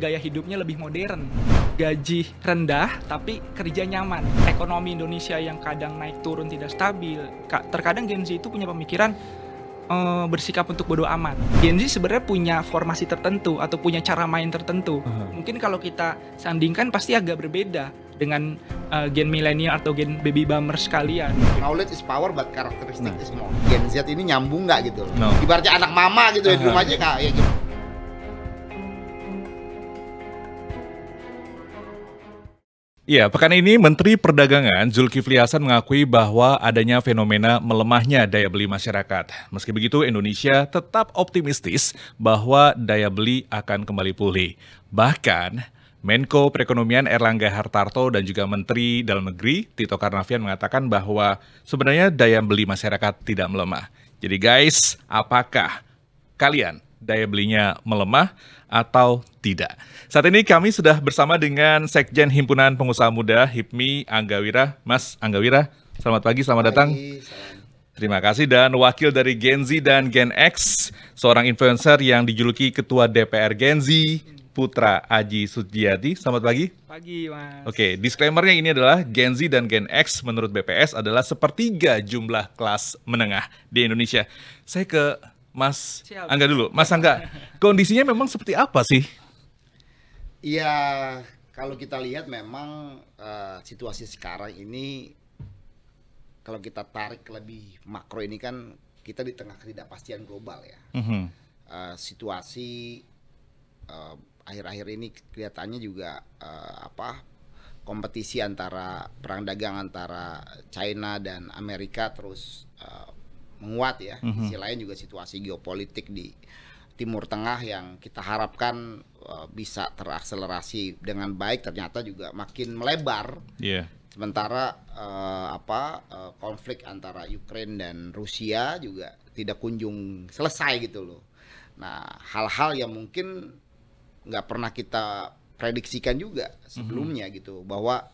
gaya hidupnya lebih modern. Gaji rendah tapi kerja nyaman. Ekonomi Indonesia yang kadang naik turun tidak stabil. Terkadang Gen Z itu punya pemikiran uh, bersikap untuk bodoh amat. Gen Z sebenarnya punya formasi tertentu atau punya cara main tertentu. Uh -huh. Mungkin kalau kita sandingkan pasti agak berbeda dengan uh, gen milenial atau gen baby boomer sekalian. Knowledge is power but karakteristik. nah. is more. Gen Z ini nyambung nggak gitu? No. Ibaratnya anak mama gitu uh -huh. ya di rumah aja Ya, gitu. Ya, pekan ini Menteri Perdagangan Zulkifli Hasan mengakui bahwa adanya fenomena melemahnya daya beli masyarakat. Meski begitu, Indonesia tetap optimistis bahwa daya beli akan kembali pulih. Bahkan, Menko Perekonomian Erlangga Hartarto dan juga Menteri Dalam Negeri Tito Karnavian mengatakan bahwa sebenarnya daya beli masyarakat tidak melemah. Jadi guys, apakah kalian daya belinya melemah atau tidak. Saat ini kami sudah bersama dengan Sekjen Himpunan Pengusaha Muda HIPMI Anggawira. Mas Anggawira, selamat pagi, selamat datang. Terima kasih dan wakil dari Gen Z dan Gen X, seorang influencer yang dijuluki Ketua DPR Gen Z, Putra Aji Sujiyati. Selamat pagi. Pagi, Mas. Oke, disclaimernya ini adalah Gen Z dan Gen X menurut BPS adalah sepertiga jumlah kelas menengah di Indonesia. Saya ke Mas Siap. Angga dulu. Mas Angga, kondisinya memang seperti apa sih? Iya, kalau kita lihat memang uh, situasi sekarang ini kalau kita tarik lebih makro ini kan kita di tengah ketidakpastian global ya. Mm -hmm. uh, situasi akhir eh, akhir-akhir ini kelihatannya juga uh, apa kompetisi antara perang dagang antara China dan Amerika terus uh, menguat ya. Mm -hmm. sisi lain juga situasi geopolitik di Timur Tengah yang kita harapkan uh, bisa terakselerasi dengan baik ternyata juga makin melebar. Yeah. Sementara uh, apa uh, konflik antara Ukraina dan Rusia juga tidak kunjung selesai gitu loh. Nah, hal-hal yang mungkin nggak pernah kita prediksikan juga mhm. sebelumnya mm -hmm. gitu bahwa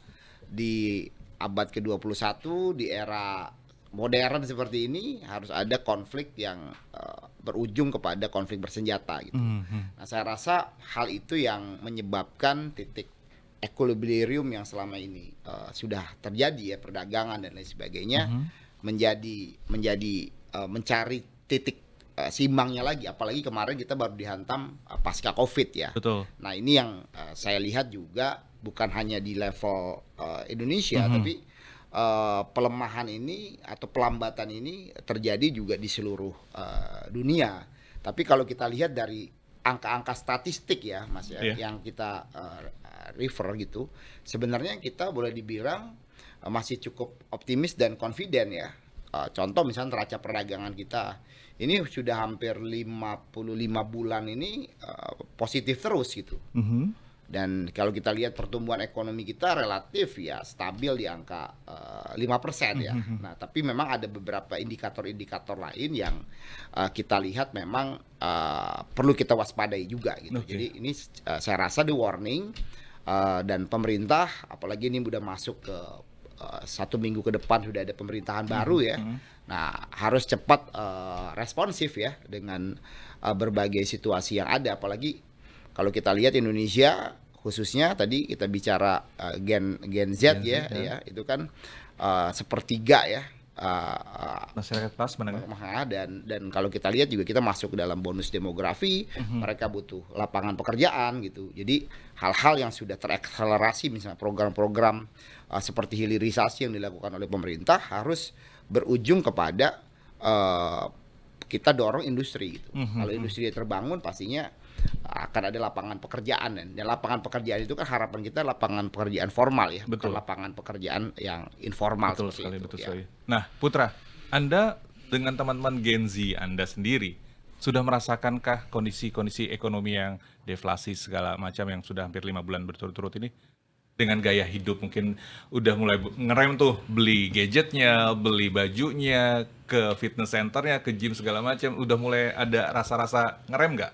di abad ke-21 di era modern seperti ini harus ada konflik yang eh, berujung kepada konflik bersenjata gitu. Mm -hmm. Nah, saya rasa hal itu yang menyebabkan titik equilibrium yang selama ini uh, sudah terjadi ya perdagangan dan lain sebagainya mm -hmm. menjadi menjadi uh, mencari titik uh, simbangnya lagi apalagi kemarin kita baru dihantam pasca Covid ya. Betul. Nah, ini yang uh, saya lihat juga bukan hanya di level uh, Indonesia mm -hmm. tapi uh, pelemahan ini atau pelambatan ini terjadi juga di seluruh uh, dunia. Tapi kalau kita lihat dari angka-angka statistik ya, Mas ya, yeah. yang kita uh, refer gitu, sebenarnya kita boleh dibilang uh, masih cukup optimis dan confident ya. Uh, contoh misalnya neraca perdagangan kita ini sudah hampir 55 bulan ini uh, positif terus gitu. Mm -hmm dan kalau kita lihat pertumbuhan ekonomi kita relatif ya stabil di angka eh, lima uh, persen ya. Mm-hmm. Nah, tapi memang ada beberapa indikator-indikator lain yang uh, kita lihat memang uh, perlu kita waspadai juga gitu. Okay. Jadi ini uh, saya rasa the warning uh, dan pemerintah, apalagi ini sudah masuk ke uh, satu minggu ke depan sudah ada pemerintahan mm-hmm. baru ya. Mm-hmm. Nah, harus cepat uh, responsif ya dengan uh, berbagai situasi yang ada, apalagi kalau kita lihat Indonesia khususnya tadi kita bicara uh, gen gen Z gen ya, Z, ya. ya itu kan uh, sepertiga ya uh, uh masyarakat kelas menengah dan dan kalau kita lihat juga kita masuk dalam bonus demografi mm-hmm. mereka butuh lapangan pekerjaan gitu jadi hal-hal yang sudah terakselerasi misalnya program-program uh, seperti hilirisasi yang dilakukan oleh pemerintah harus berujung kepada uh, kita dorong industri gitu mm-hmm. kalau mhm. industri terbangun pastinya akan ada lapangan pekerjaan dan ya, lapangan pekerjaan itu kan harapan kita lapangan pekerjaan formal ya, betul. bukan lapangan pekerjaan yang informal betul sekali, itu, betul ya. sekali. Nah, Putra, Anda dengan teman-teman Gen Z Anda sendiri sudah merasakankah kondisi-kondisi ekonomi yang deflasi segala macam yang sudah hampir lima bulan berturut-turut ini dengan gaya hidup mungkin udah mulai ngerem tuh beli gadgetnya, beli bajunya, ke fitness centernya, ke gym segala macam udah mulai ada rasa-rasa ngerem nggak?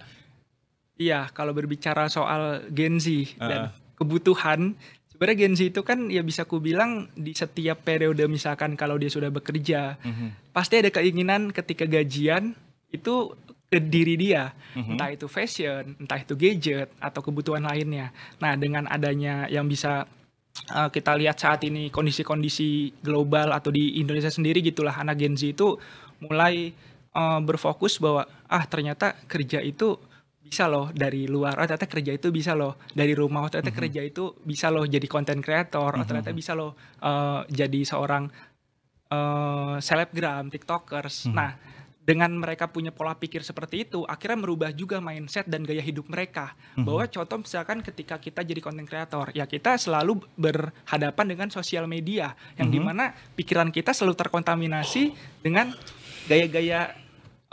Iya, kalau berbicara soal Gen Z uh. dan kebutuhan, sebenarnya Gen Z itu kan ya bisa ku bilang di setiap periode misalkan kalau dia sudah bekerja, uh mhm. -huh. pasti ada keinginan ketika gajian itu ke diri dia, uh mhm. -huh. entah itu fashion, entah itu gadget atau kebutuhan lainnya. Nah, dengan adanya yang bisa uh, kita lihat saat ini kondisi-kondisi global atau di Indonesia sendiri gitulah anak Gen Z itu mulai uh, berfokus bahwa ah ternyata kerja itu bisa loh dari luar oh ternyata kerja itu bisa loh dari rumah oh ternyata mm -hmm. kerja itu bisa loh jadi konten kreator, oh ternyata mhm. bisa loh uh, jadi seorang uh, selebgram tiktokers mm -hmm. nah dengan mereka punya pola pikir seperti itu akhirnya merubah juga mindset dan gaya hidup mereka mm-hmm. bahwa contoh misalkan ketika kita jadi konten kreator ya kita selalu berhadapan dengan sosial media yang mm-hmm. dimana pikiran kita selalu terkontaminasi dengan gaya-gaya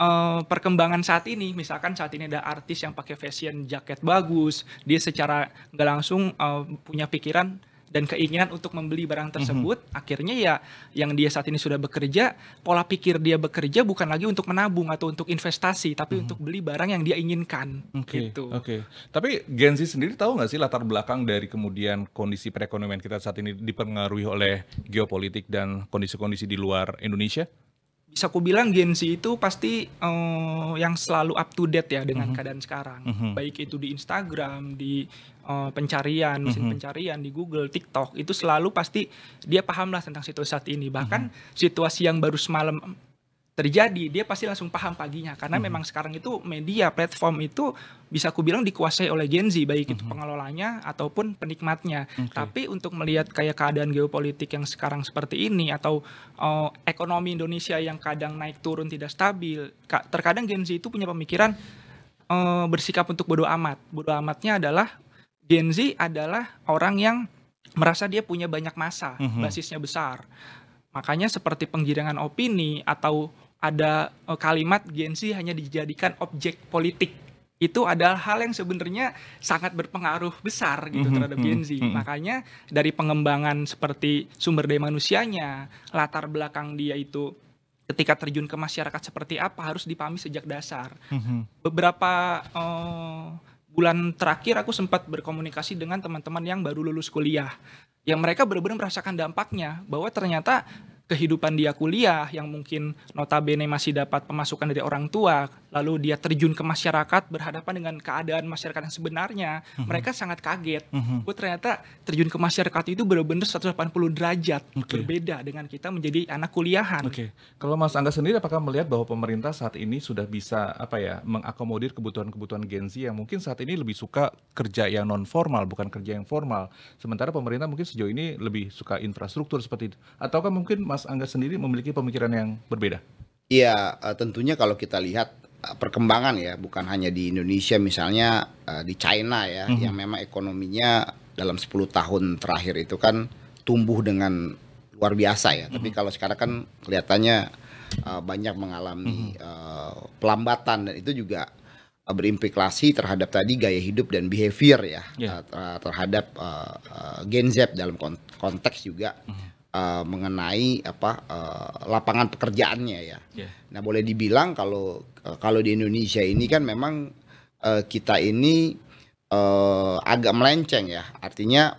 Eh, perkembangan saat ini, misalkan saat ini ada artis yang pakai fashion jaket bagus, dia secara nggak langsung uh, punya pikiran dan keinginan untuk membeli barang mhm. tersebut, mm-hmm. akhirnya ya yang dia saat ini sudah bekerja, pola pikir dia bekerja bukan lagi untuk menabung atau untuk investasi, tapi mm-hmm. untuk beli barang yang dia inginkan. Okay, gitu. Oke. Okay. Tapi Gen Z sendiri tahu nggak sih latar belakang dari kemudian kondisi perekonomian kita saat ini dipengaruhi oleh geopolitik dan kondisi-kondisi di luar Indonesia? bisa aku bilang Gen Z itu pasti uh, yang selalu up to date ya dengan mm -hmm. keadaan sekarang. Mm -hmm. Baik itu di Instagram, di uh, pencarian, mesin mm -hmm. pencarian, di Google, TikTok, itu selalu pasti dia pahamlah tentang situasi saat ini. Bahkan mm -hmm. situasi yang baru semalam terjadi dia pasti langsung paham paginya karena mm -hmm. memang sekarang itu media platform itu bisa aku bilang dikuasai oleh Gen Z baik mm -hmm. itu mm-hmm. pengelolanya ataupun penikmatnya okay. tapi untuk melihat kayak keadaan geopolitik yang sekarang seperti ini atau uh, ekonomi Indonesia yang kadang naik turun tidak stabil terkadang Gen Z itu punya pemikiran uh, bersikap untuk bodoh amat bodoh amatnya adalah Gen Z adalah orang yang merasa dia punya banyak masa mm -hmm. basisnya besar makanya seperti penggiringan opini atau ada eh, kalimat Gen Z hanya dijadikan objek politik itu adalah hal yang sebenarnya sangat berpengaruh besar gitu mm -hmm, terhadap Gen mm-hmm, Z. Mm -hmm. Makanya dari pengembangan seperti sumber daya manusianya, latar belakang dia itu ketika terjun ke masyarakat seperti apa harus dipahami sejak dasar. Mm -hmm. Beberapa uh, bulan terakhir aku sempat berkomunikasi dengan teman-teman yang baru lulus kuliah, yang mereka benar-benar merasakan dampaknya bahwa ternyata kehidupan dia kuliah yang mungkin notabene masih dapat pemasukan dari orang tua, lalu dia terjun ke masyarakat berhadapan dengan keadaan masyarakat yang sebenarnya, mm-hmm. mereka sangat kaget. Mm-hmm. Oh ternyata terjun ke masyarakat itu benar-benar 180 derajat okay. berbeda dengan kita menjadi anak kuliahan. Oke. Okay. Kalau Mas Angga sendiri apakah melihat bahwa pemerintah saat ini sudah bisa apa ya, mengakomodir kebutuhan-kebutuhan Gen Z yang mungkin saat ini lebih suka kerja yang non formal bukan kerja yang formal. Sementara pemerintah mungkin sejauh ini lebih suka infrastruktur seperti itu ataukah mungkin Mas Mas Angga sendiri memiliki pemikiran yang berbeda? Iya, eh, tentunya kalau kita lihat eh, perkembangan ya, bukan hanya di Indonesia misalnya eh, di China ya, -hmm. yang memang ekonominya dalam 10 tahun terakhir itu kan tumbuh dengan luar biasa ya. -hmm. Tapi mhm. kalau sekarang kan kelihatannya banyak mengalami -hmm. pelambatan dan itu juga berimplikasi terhadap tadi gaya hidup dan behavior ya yeah. Iya. terhadap uh, uh, Gen Z dalam konteks juga. Mm Eh, mengenai apa uh, lapangan pekerjaannya ya. Yeah. Nah boleh dibilang kalau uh, kalau di Indonesia ini kan memang uh, kita ini uh, agak melenceng ya, artinya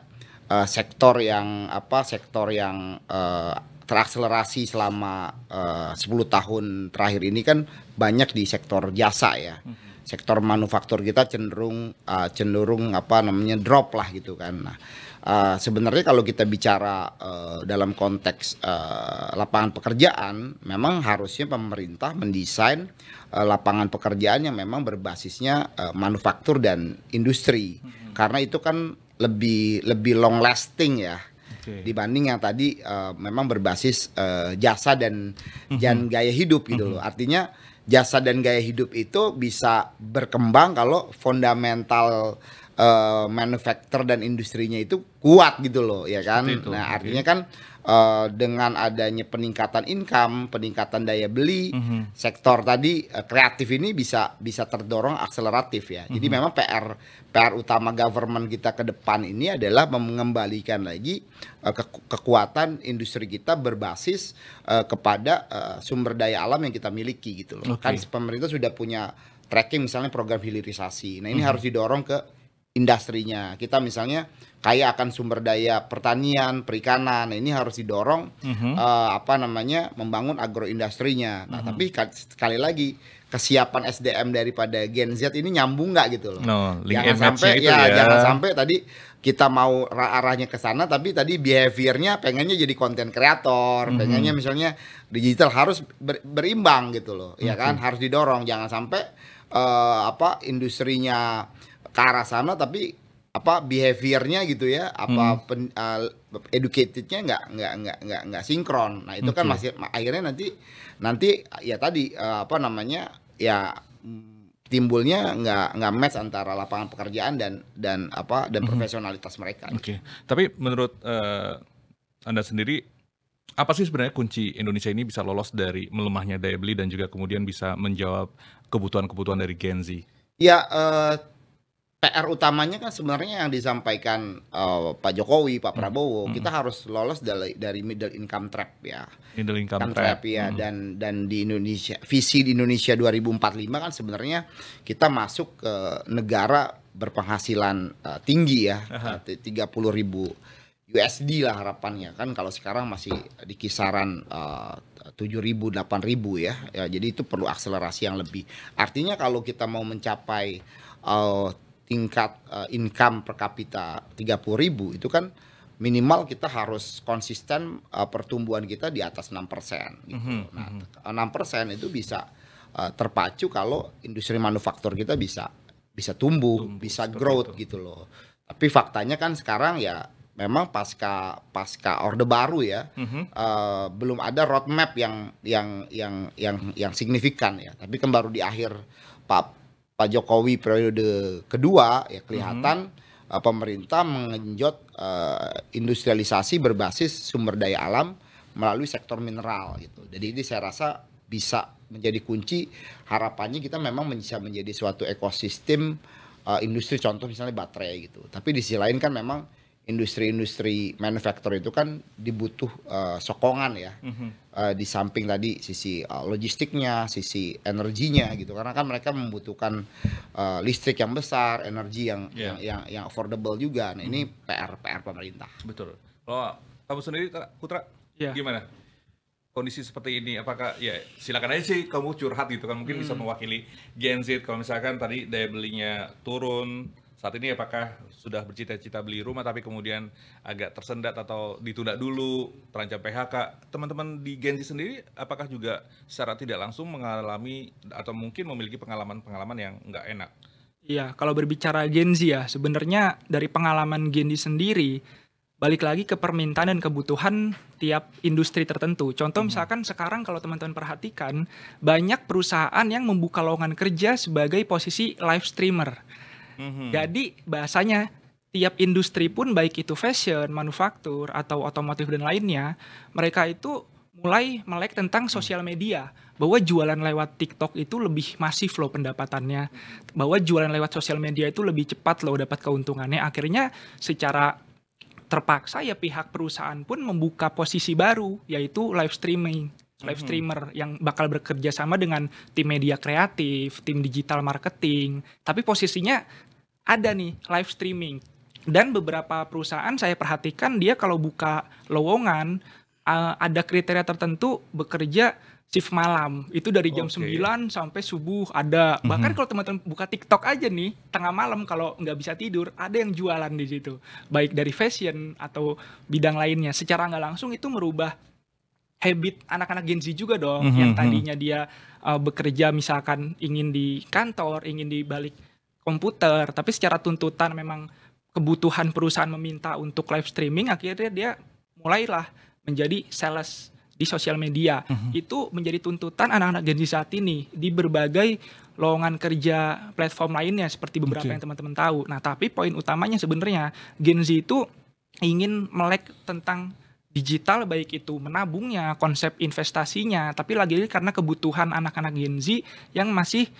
uh, sektor yang apa sektor yang uh, terakselerasi selama uh, 10 tahun terakhir ini kan banyak di sektor jasa ya. Hmm. sektor manufaktur kita cenderung uh, cenderung apa namanya drop lah gitu kan. Nah, Eh, sebenarnya kalau kita bicara uh, dalam konteks uh, lapangan pekerjaan, memang harusnya pemerintah mendesain uh, lapangan pekerjaan yang memang berbasisnya uh, manufaktur dan industri, hmm. karena itu kan lebih lebih long lasting ya. Okay. dibanding yang tadi uh, memang berbasis uh, jasa dan mm-hmm. gaya hidup gitu mm-hmm. loh hmm. artinya jasa dan gaya hidup itu bisa berkembang kalau fundamental uh, manufaktur dan industrinya itu kuat gitu loh ya kan. Nah, artinya kan uh, dengan adanya peningkatan income, peningkatan daya beli, mm -hmm. sektor tadi uh, kreatif ini bisa bisa terdorong akseleratif ya. Mm -hmm. Jadi mhm. memang PR PR utama government kita ke depan ini adalah mengembalikan lagi uh, ke kekuatan industri kita berbasis uh, kepada uh, sumber daya alam yang kita miliki gitu loh. Okay. Kan pemerintah sudah punya tracking misalnya program hilirisasi. Nah, ini mm -hmm. harus didorong ke industrinya. Kita misalnya kaya akan sumber daya pertanian, perikanan. Nah, ini harus didorong mm-hmm. uh, apa namanya membangun agroindustrinya. Nah, mm-hmm. tapi sekali lagi kesiapan SDM daripada Gen Z ini nyambung nggak gitu loh. No, jangan sampai ya, ya, jangan sampai tadi kita mau arahnya ke sana tapi tadi behaviornya pengennya jadi konten kreator, mm-hmm. pengennya misalnya digital harus ber, berimbang gitu loh. Mm-hmm. Ya mhm. kan harus didorong jangan sampai uh, apa industrinya ke arah sana tapi apa behaviornya gitu ya apa hmm. pen, uh, educatednya nggak nggak nggak nggak nggak sinkron nah itu okay. kan masih akhirnya nanti nanti ya tadi uh, apa namanya ya timbulnya nggak nggak match antara lapangan pekerjaan dan dan apa dan hmm. mereka oke okay. tapi menurut uh, anda sendiri apa sih sebenarnya kunci Indonesia ini bisa lolos dari melemahnya daya beli dan juga kemudian bisa menjawab kebutuhan-kebutuhan dari Gen Z? Ya, uh, PR utamanya kan sebenarnya yang disampaikan uh, Pak Jokowi, Pak hmm. Prabowo, hmm. kita harus lolos dari dari middle income trap ya. Middle income, income trap. trap ya hmm. dan dan di Indonesia visi di Indonesia 2045 kan sebenarnya kita masuk ke negara berpenghasilan uh, tinggi ya, tiga puluh ribu USD lah harapannya kan kalau sekarang masih di kisaran eh, tujuh ribu delapan ribu ya. ya. Jadi itu perlu akselerasi yang lebih. Artinya kalau kita mau mencapai uh, tingkat uh, income per kapita 30 ribu itu kan minimal kita harus konsisten uh, pertumbuhan kita di atas 6% gitu. Mm -hmm. Nah, 6% mhm. eh, itu bisa uh, terpacu kalau industri manufaktur kita bisa bisa tumbuh, tumbuh bisa growth itu. gitu loh. Tapi faktanya kan sekarang ya memang pasca pasca orde baru ya mm -hmm. uh, belum ada roadmap yang yang yang yang yang signifikan ya tapi kan baru di akhir Pak Pak Jokowi periode kedua ya mhm. kelihatan hmm. pemerintah mengenjot uh, industrialisasi berbasis sumber daya alam melalui sektor mineral gitu. Jadi ini saya rasa bisa menjadi kunci harapannya kita memang bisa menjadi suatu ekosistem uh, industri contoh misalnya baterai gitu. Tapi di sisi lain kan memang industri-industri manufaktur itu kan dibutuh uh, sokongan ya mm -hmm. uh, di samping tadi sisi uh, logistiknya, sisi energinya gitu karena kan mereka membutuhkan uh, listrik yang besar, energi yang yeah. yang, yang yang affordable juga. Nah, ini mhm. PR PR pemerintah. Betul. Kalau kamu sendiri Putra yeah. gimana? Kondisi seperti ini apakah ya silakan aja sih kamu curhat gitu kan mungkin mm. bisa mewakili Gen Z kalau misalkan tadi daya belinya turun saat ini apakah sudah bercita-cita beli rumah tapi kemudian agak tersendat atau ditunda dulu terancam PHK teman-teman di Gen sendiri apakah juga secara tidak langsung mengalami atau mungkin memiliki pengalaman-pengalaman yang nggak enak Iya, kalau berbicara Gen ya, sebenarnya dari pengalaman Gen sendiri, balik lagi ke permintaan dan kebutuhan tiap industri tertentu. Contoh hmm. misalkan sekarang kalau teman-teman perhatikan, banyak perusahaan yang membuka lowongan kerja sebagai posisi live streamer. Mm-hmm. Jadi bahasanya tiap industri pun baik itu fashion, manufaktur atau otomotif dan lainnya, mereka itu mulai melek tentang sosial media bahwa jualan lewat TikTok itu lebih masif loh pendapatannya, bahwa jualan lewat sosial media itu lebih cepat loh dapat keuntungannya. Akhirnya secara terpaksa ya pihak perusahaan pun membuka posisi baru yaitu live streaming live mm-hmm. streamer mm -hmm. yang bakal bekerja sama dengan tim media kreatif, tim digital marketing, tapi posisinya ada nih live streaming. Dan beberapa perusahaan saya perhatikan dia kalau buka lowongan uh, ada kriteria tertentu bekerja shift malam. Itu dari jam okay. 9 sampai subuh ada. Mm-hmm. Bahkan mm -hmm. kalau teman-teman buka TikTok aja nih tengah malam kalau nggak bisa tidur ada yang jualan di situ. Baik dari fashion atau bidang lainnya. Secara nggak langsung itu merubah habit anak-anak Gen Z juga dong mm-hmm. yang mhm. tadinya dia uh, bekerja misalkan ingin di kantor, ingin di balik komputer, tapi secara tuntutan memang kebutuhan perusahaan meminta untuk live streaming akhirnya dia mulailah menjadi sales di sosial media. Mm-hmm. Itu menjadi tuntutan anak-anak Gen Z saat ini di berbagai lowongan kerja platform lainnya seperti beberapa okay. yang teman-teman tahu. Nah, tapi poin utamanya sebenarnya Gen Z itu ingin melek tentang digital baik itu menabungnya, konsep investasinya, tapi lagi lagi karena kebutuhan anak-anak Gen Z yang masih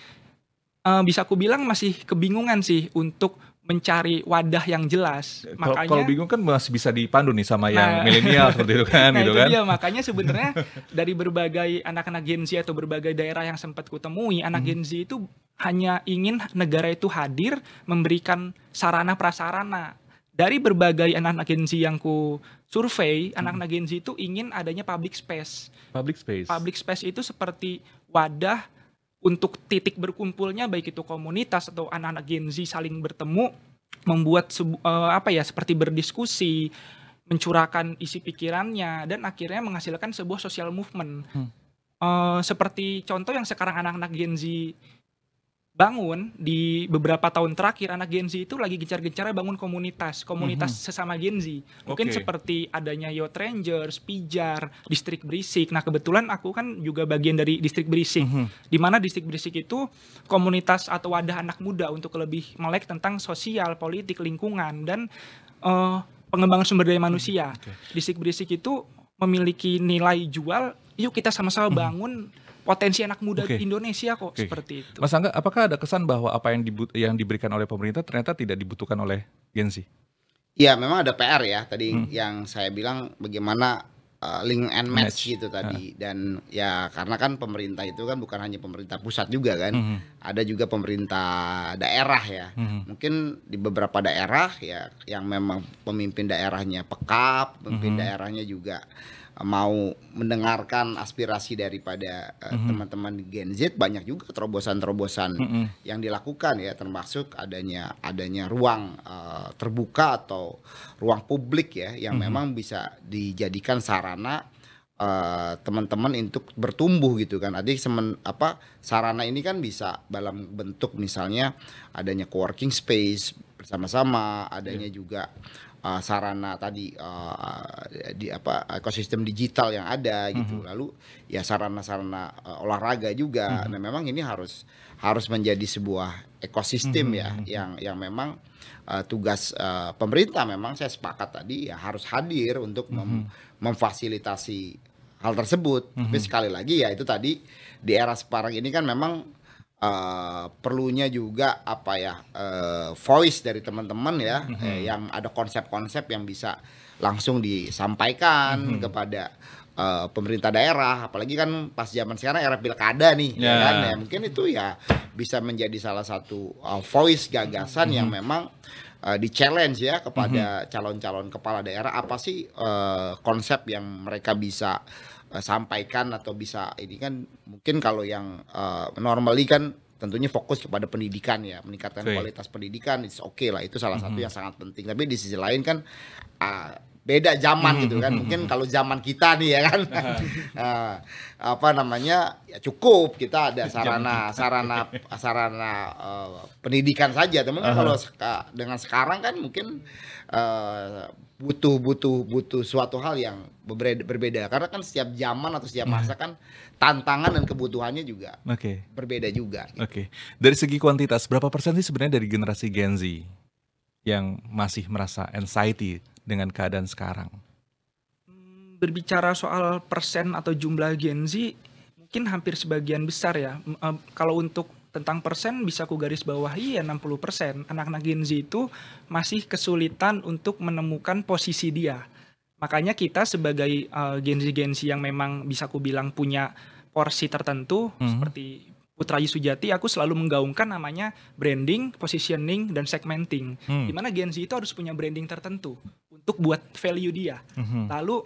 uh, bisa aku bilang masih kebingungan sih untuk mencari wadah yang jelas. Kalo, makanya kalau bingung kan masih bisa dipandu nih sama yang nah. milenial seperti itu kan, nah gitu itu kan? Iya, makanya sebenarnya dari berbagai anak-anak Gen Z atau berbagai daerah yang sempat kutemui, anak hmm. Gen Z itu hanya ingin negara itu hadir memberikan sarana prasarana dari berbagai anak-anak Gen Z yang ku survei anak-anak hmm. Gen Z itu ingin adanya public space. Public space. Public space itu seperti wadah untuk titik berkumpulnya baik itu komunitas atau anak-anak Gen Z saling bertemu, membuat uh, apa ya seperti berdiskusi, mencurahkan isi pikirannya dan akhirnya menghasilkan sebuah social movement. Hmm. Uh, seperti contoh yang sekarang anak-anak Gen Z bangun di beberapa tahun terakhir anak Gen Z itu lagi gencar-gencarnya bangun komunitas, komunitas mm-hmm. sesama Gen Z. Mungkin okay. seperti adanya Yo Rangers, Pijar, Distrik Berisik. Nah, kebetulan aku kan juga bagian dari Distrik Berisik. Mm-hmm. Di mana Distrik Berisik itu komunitas atau wadah anak muda untuk lebih melek tentang sosial, politik, lingkungan dan uh, pengembangan sumber daya manusia. Mhm. Okay. Distrik Berisik itu memiliki nilai jual, yuk kita sama-sama mhm. bangun mm-hmm potensi anak muda okay. di Indonesia kok okay. seperti itu. Mas Angga, apakah ada kesan bahwa apa yang yang diberikan oleh pemerintah ternyata tidak dibutuhkan oleh Gen Z? Iya, memang ada PR ya tadi hmm. yang saya bilang bagaimana uh, link and match, match. gitu tadi ah. dan ya karena kan pemerintah itu kan bukan hanya pemerintah pusat juga kan -hmm. ada juga pemerintah daerah ya -hmm. mungkin di beberapa daerah ya yang memang pemimpin daerahnya pekap pemimpin -hmm. daerahnya juga mau mendengarkan aspirasi daripada eh, mhm. teman-teman uh, mm-hmm. Gen Z banyak juga terobosan-terobosan mm-hmm. yang dilakukan ya termasuk adanya adanya ruang uh, terbuka atau ruang publik ya yang mm-hmm. memang bisa dijadikan sarana uh, teman-teman untuk bertumbuh gitu kan. Adik semen apa sarana ini kan bisa dalam bentuk misalnya adanya co-working space bersama-sama, adanya yeah. juga uh, sarana tadi uh, di apa ekosistem digital yang ada gitu. Mm -hmm. Lalu ya sarana-sarana uh, olahraga juga. Mm -hmm. Nah, memang ini harus harus menjadi sebuah ekosistem mm -hmm. ya mhm, mhm. yang yang memang uh, tugas uh, pemerintah memang saya sepakat tadi ya harus hadir untuk mm -hmm. memfasilitasi hal tersebut. Mm -hmm. Tapi mhm. sekali lagi ya itu tadi di era sekarang ini kan memang uh, perlunya juga apa ya uh, voice dari teman-teman ya mm -hmm. eh, yang ada konsep-konsep yang bisa langsung disampaikan mm -hmm. kepada uh, pemerintah daerah apalagi kan pas zaman sekarang era pilkada nih yeah. ya kan ya mungkin itu ya bisa menjadi salah satu uh, voice gagasan mm -hmm. yang mhm. memang uh, di challenge ya kepada mhm. calon-calon mm -hmm. kepala daerah apa sih uh, konsep yang mereka bisa Eh, sampaikan atau bisa ini kan mungkin kalau yang uh, normally kan tentunya fokus kepada pendidikan ya meningkatkan okay. kualitas pendidikan itu oke okay lah itu salah mm -hmm. satu mhm. yang sangat penting tapi di sisi lain kan uh, beda zaman gitu kan mhm. mungkin kalau zaman kita nih ya kan uh, apa namanya ya cukup kita ada sarana sarana sarana uh, pendidikan saja teman uh -huh. kalau dengan sekarang kan mungkin uh, butuh butuh butuh suatu hal yang berbeda berbeda karena kan setiap zaman atau setiap hmm. masa kan tantangan dan kebutuhannya juga okay. berbeda juga. Gitu. Oke. Okay. Dari segi kuantitas berapa persen sih sebenarnya dari generasi Gen Z yang masih merasa anxiety dengan keadaan sekarang? Hmm, berbicara soal persen atau jumlah Gen Z mungkin hampir sebagian besar ya. Eh, kalau untuk tentang persen bisa ku garis bawahi ya 60%. Anak-anak Gen Z itu masih kesulitan untuk menemukan posisi dia. Makanya kita sebagai uh, Gen Z Gen Z yang memang bisa ku bilang punya porsi tertentu mm -hmm. seperti Putra Sujati aku selalu menggaungkan namanya branding, positioning dan segmenting. Hmm. Dimana Gen Z itu harus punya branding tertentu untuk buat value dia. -hmm. Lalu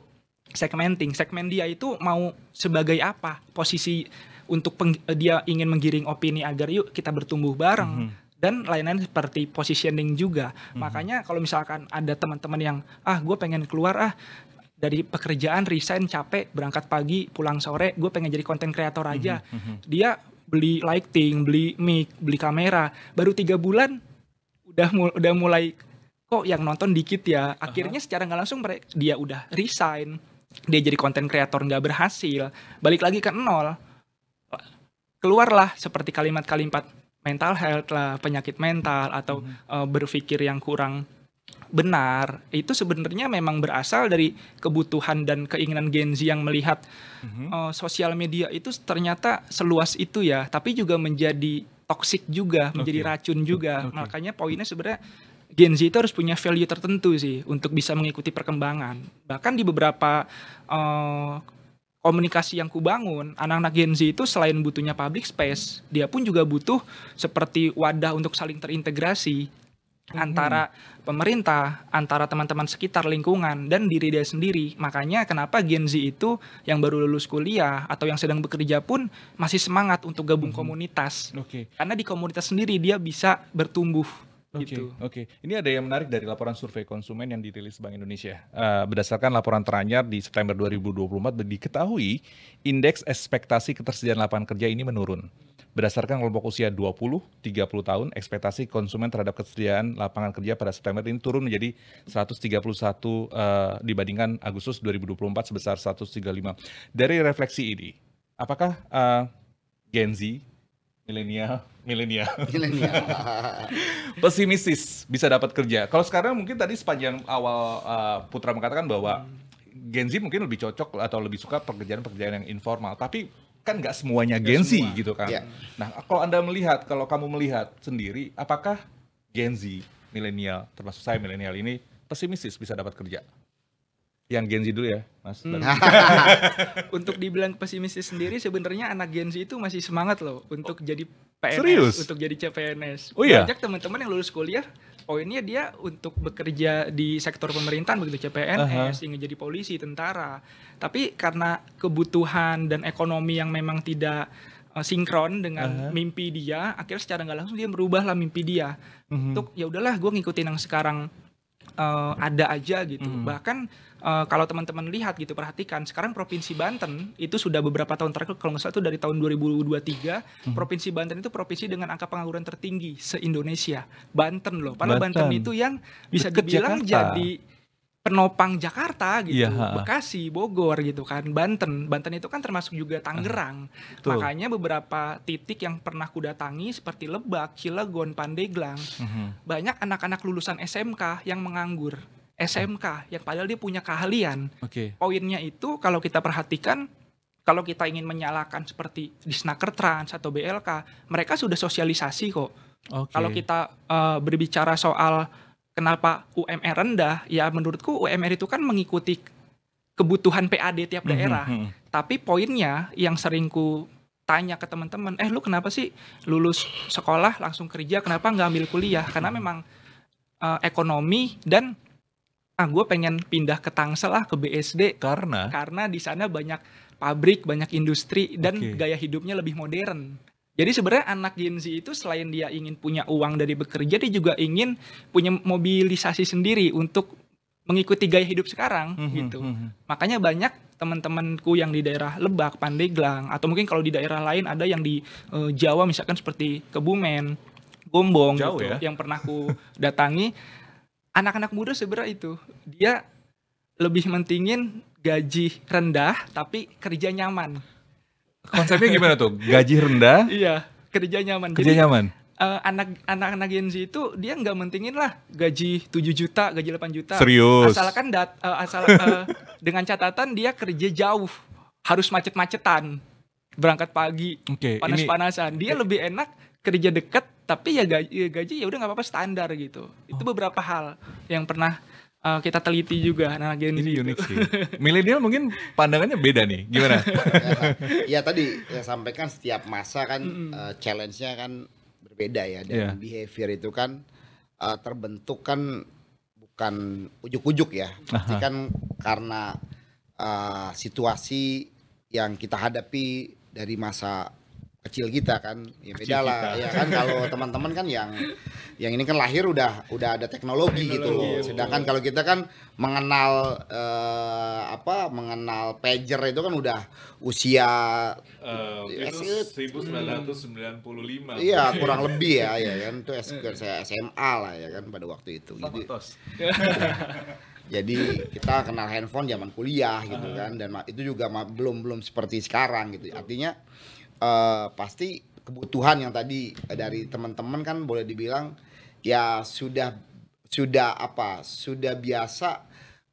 segmenting, segmen dia itu mau sebagai apa? Posisi untuk peng, dia ingin menggiring opini agar yuk kita bertumbuh bareng. Mm -hmm dan lain-lain seperti positioning juga. Hmm. Makanya kalau misalkan ada teman-teman yang ah gue pengen keluar ah dari pekerjaan resign capek berangkat pagi pulang sore gue pengen jadi konten kreator aja mm Hmm. dia beli lighting beli mic beli kamera baru tiga bulan udah mul udah mulai kok yang nonton dikit ya akhirnya uh -huh. secara nggak langsung mereka dia udah resign dia jadi konten kreator nggak berhasil balik lagi ke nol keluarlah seperti kalimat-kalimat mental health lah, penyakit mental atau hmm. uh, berpikir yang kurang benar itu sebenarnya memang berasal dari kebutuhan dan keinginan Gen Z yang melihat mm-hmm. uh, sosial media itu ternyata seluas itu ya tapi juga menjadi toksik juga okay. menjadi racun juga okay. makanya poinnya sebenarnya Gen Z itu harus punya value tertentu sih untuk bisa mengikuti perkembangan bahkan di beberapa uh, komunikasi yang kubangun, anak-anak Gen Z itu selain butuhnya public space, dia pun juga butuh seperti wadah untuk saling terintegrasi hmm. antara pemerintah, antara teman-teman sekitar lingkungan dan diri dia sendiri. Makanya kenapa Gen Z itu yang baru lulus kuliah atau yang sedang bekerja pun masih semangat untuk gabung hmm. komunitas. Okay. Karena di komunitas sendiri dia bisa bertumbuh Oke, okay, gitu. oke. Okay. Ini ada yang menarik dari laporan survei konsumen yang dirilis Bank Indonesia. Uh, berdasarkan laporan teranyar di September 2024, diketahui indeks ekspektasi ketersediaan lapangan kerja ini menurun. Berdasarkan kelompok usia 20-30 tahun, ekspektasi konsumen terhadap ketersediaan lapangan kerja pada September ini turun menjadi 131 uh, eh, dibandingkan Agustus 2024 sebesar 135. Dari refleksi ini, apakah uh, Gen Z milenial milenial pesimistis bisa dapat kerja kalau sekarang mungkin tadi sepanjang awal uh, Putra mengatakan bahwa hmm. Gen Z mungkin lebih cocok atau lebih suka pekerjaan-pekerjaan yang informal tapi kan nggak semuanya Gen Z semua. gitu kan yeah. nah kalau anda melihat kalau kamu melihat sendiri apakah Gen Z milenial termasuk saya milenial ini pesimistis bisa dapat kerja yang Gen Z dulu ya, Mas. Hmm. untuk dibilang pesimisnya sendiri sebenarnya anak Gen Z itu masih semangat loh untuk jadi PNS, Serius? untuk jadi CPNS. Oh iya. Banyak teman-teman yang lulus kuliah poinnya dia untuk bekerja di sektor pemerintahan begitu CPNS, uh -huh. ingin jadi polisi, tentara. Tapi karena kebutuhan dan ekonomi yang memang tidak eh, sinkron dengan uh -huh. mimpi dia, akhirnya secara nggak langsung dia merubahlah mimpi dia. Uh mhm. -huh. Untuk ya udahlah gue ngikutin yang sekarang uh, ada aja gitu. Hmm. Bahkan uh, kalau teman-teman lihat gitu perhatikan sekarang provinsi Banten itu sudah beberapa tahun terakhir kalau nggak salah itu dari tahun 2023 hmm. provinsi Banten itu provinsi dengan angka pengangguran tertinggi se Indonesia. Banten loh. Padahal Banten, Banten itu yang bisa dibilang Jakarta. jadi penopang Jakarta gitu, yeah. Bekasi, Bogor gitu kan, Banten. Banten itu kan termasuk juga Tangerang. Uh, Makanya beberapa titik yang pernah ku datangi seperti Lebak, Cilegon, Pandeglang, Uh mhm. -huh. banyak anak-anak lulusan SMK yang menganggur. SMK yang padahal dia punya keahlian. Okay. Poinnya itu kalau kita perhatikan kalau kita ingin menyalakan seperti di Snaker Trans atau BLK, mereka sudah sosialisasi kok. Okay. Kalau kita uh, berbicara soal kenapa UMR rendah? Ya menurutku UMR itu kan mengikuti kebutuhan PAD tiap mhm, daerah. Mm -hmm. Tapi poinnya yang seringku tanya ke teman-teman, eh lu kenapa sih lulus sekolah langsung kerja, kenapa nggak ambil kuliah? Karena mhm. memang uh, ekonomi dan ah gue pengen pindah ke Tangsel lah ke BSD karena karena di sana banyak pabrik, banyak industri dan okay. gaya hidupnya lebih modern. Jadi sebenarnya anak Gen Z itu selain dia ingin punya uang dari bekerja, dia juga ingin punya mobilisasi sendiri untuk mengikuti gaya hidup sekarang mm -hmm, gitu. Mm -hmm. Makanya banyak teman-temanku yang di daerah Lebak, Pandeglang, atau mungkin kalau di daerah lain ada yang di uh, Jawa misalkan seperti Kebumen, Gombong Jauh gitu, ya? yang pernah ku datangi. Anak-anak muda sebenarnya itu dia lebih mentingin gaji rendah tapi kerja nyaman. Konsepnya gimana tuh? Gaji rendah. iya, kerja nyaman. Kerja Jadi, nyaman. Eh, anak anak uh, Gen Z itu dia nggak mentingin lah gaji 7 juta, gaji 8 juta. Serius. Asalkan dat, uh, asal uh, dengan catatan dia kerja jauh, harus macet-macetan, berangkat pagi, okay, panas-panasan. Dia lebih enak kerja dekat tapi ya gaji, ya gaji ya udah nggak apa-apa standar gitu. Itu beberapa hal yang pernah uh, kita teliti juga nah gen ini gitu. unik sih milenial mungkin pandangannya beda nih gimana ya, tadi saya sampaikan setiap masa kan mm uh, challenge-nya kan berbeda ya dan yeah. behavior itu kan uh, terbentuk kan bukan ujuk-ujuk ya pasti kan karena uh, situasi yang kita hadapi dari masa kecil kita kan ya kecil beda lah ya kan kalau teman-teman kan yang yang ini kan lahir udah udah ada teknologi, teknologi gitu loh sedangkan kalau kita kan mengenal uh, apa mengenal pager itu kan udah usia uh, itu 1995 hmm. iya kurang lebih ya ya kan itu eh. saya SMA lah ya kan pada waktu itu gitu. jadi kita kenal handphone zaman kuliah gitu ah. kan dan itu juga belum belum seperti sekarang gitu artinya uh, pasti kebutuhan yang tadi dari teman-teman kan boleh dibilang ya sudah sudah apa sudah biasa